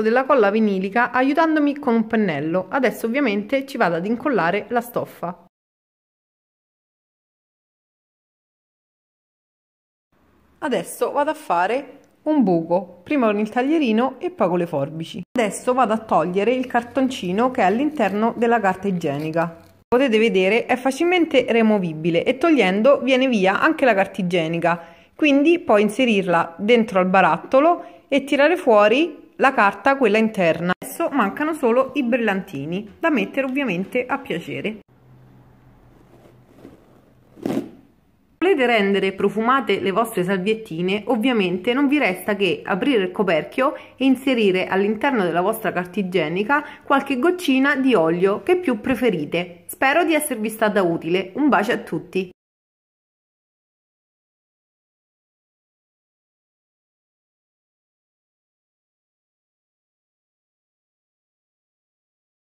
della colla vinilica aiutandomi con un pennello, adesso ovviamente ci vado ad incollare la stoffa. Adesso vado a fare un buco, prima con il taglierino e poi con le forbici. Adesso vado a togliere il cartoncino che è all'interno della carta igienica. Potete vedere è facilmente removibile e togliendo viene via anche la carta igienica, quindi puoi inserirla dentro al barattolo e tirare fuori la carta quella interna. Adesso mancano solo i brillantini, da mettere ovviamente a piacere. volete rendere profumate le vostre salviettine, ovviamente non vi resta che aprire il coperchio e inserire all'interno della vostra carta igienica qualche goccina di olio che più preferite. Spero di esservi stata utile. Un bacio a tutti!